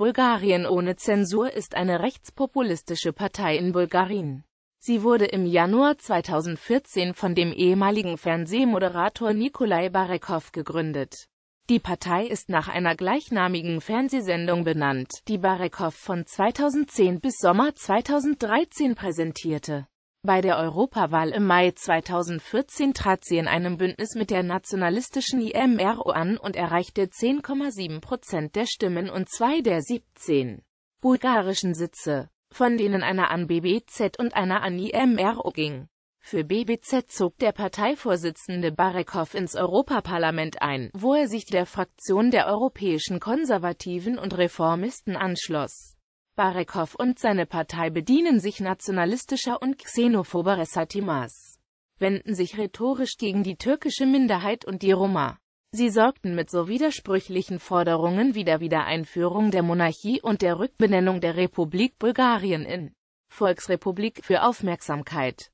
Bulgarien ohne Zensur ist eine rechtspopulistische Partei in Bulgarien. Sie wurde im Januar 2014 von dem ehemaligen Fernsehmoderator Nikolai Barekow gegründet. Die Partei ist nach einer gleichnamigen Fernsehsendung benannt, die Barekow von 2010 bis Sommer 2013 präsentierte bei der Europawahl im Mai 2014 trat sie in einem Bündnis mit der nationalistischen IMRO an und erreichte 10,7 Prozent der Stimmen und zwei der 17 bulgarischen Sitze, von denen einer an BBZ und einer an IMRO ging. Für BBZ zog der Parteivorsitzende Barekov ins Europaparlament ein, wo er sich der Fraktion der europäischen Konservativen und Reformisten anschloss. Barekow und seine Partei bedienen sich nationalistischer und xenophober Ressentiments, wenden sich rhetorisch gegen die türkische Minderheit und die Roma. Sie sorgten mit so widersprüchlichen Forderungen wie der Wiedereinführung der Monarchie und der Rückbenennung der Republik Bulgarien in Volksrepublik für Aufmerksamkeit.